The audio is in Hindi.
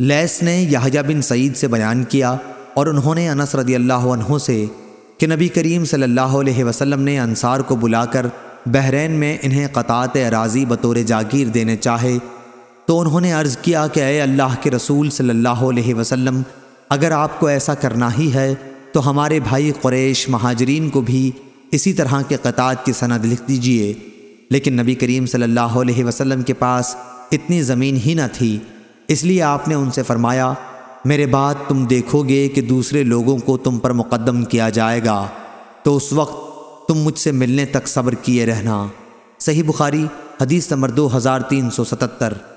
लैस ने यहाजा बिन सईद से बयान किया और उन्होंने अनस रदी अल्लाह से कि नबी करीम सल्लल्लाहु अलैहि वसल्लम ने अनसार को बुलाकर बहरीन में इन्हें क़तात अराजी बतौर जागीर देने चाहे तो उन्होंने अर्ज़ किया कि अय अल्लाह के रसूल सल्लल्लाहु अलैहि वसल्लम अगर आपको ऐसा करना ही है तो हमारे भाई क़्रैश महाजरीन को भी इसी तरह के क़तात की सनद लिख दीजिए लेकिन नबी करीम सल्ला वसम के पास इतनी ज़मीन ही न थी इसलिए आपने उनसे फरमाया मेरे बाद तुम देखोगे कि दूसरे लोगों को तुम पर मुकदम किया जाएगा तो उस वक्त तुम मुझसे मिलने तक सब्र किए रहना सही बुखारी हदीस नंबर दो हज़ार तीन सौ सतहत्तर